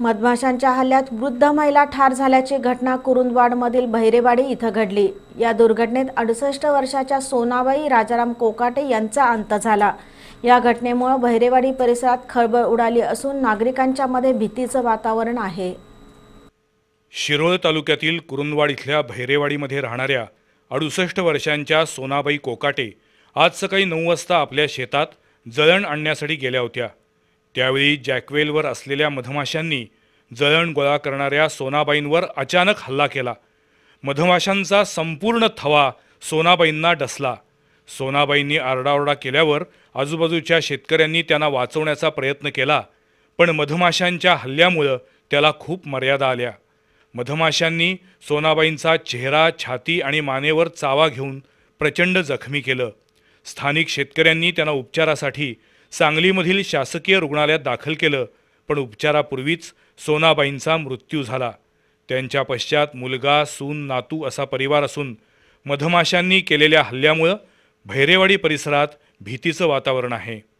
मधमाशांच्या हल्ल्यात वृद्ध महिला ठार झाल्याची घटना कुरुंदवाडमधील भैरेवाडी इथं घडली या दुर्घटनेत अडुसष्ट वर्षाच्या सोनाबाई राजाराम कोकाटे यांचा अंत झाला या घटनेमुळे भैरेवाडी परिसरात खळबळ उडाली असून नागरिकांच्या मध्ये भीतीचं वातावरण आहे शिरोळ तालुक्यातील कुरुंदवाड इथल्या भैरेवाडीमध्ये राहणाऱ्या अडुसष्ट वर्षांच्या सोनाबाई कोकाटे आज सकाळी नऊ वाजता आपल्या शेतात जळण आणण्यासाठी गेल्या होत्या त्यावेळी जॅकवेलवर असलेल्या मधमाशांनी जळण गोळा करणाऱ्या सोनाबाईंवर अचानक हल्ला केला मधमाशांचा संपूर्ण थवा सोनाबाईंना डसला सोनाबाईंनी आरडाओरडा केल्यावर आजूबाजूच्या शेतकऱ्यांनी त्यांना वाचवण्याचा प्रयत्न केला पण मधमाशांच्या हल्ल्यामुळं त्याला खूप मर्यादा आल्या मधमाशांनी सोनाबाईंचा चेहरा छाती आणि मानेवर चावा घेऊन प्रचंड जखमी केलं स्थानिक शेतकऱ्यांनी त्यांना उपचारासाठी सांगलीमधील शासकीय रुग्णालयात दाखल केलं पण उपचारापूर्वीच सोनाबाईंचा मृत्यू झाला त्यांच्या पश्चात मुलगा सून नातू असा परिवार असून मधमाशांनी केलेल्या हल्ल्यामुळं भैरेवाडी परिसरात भीतीचं वातावरण आहे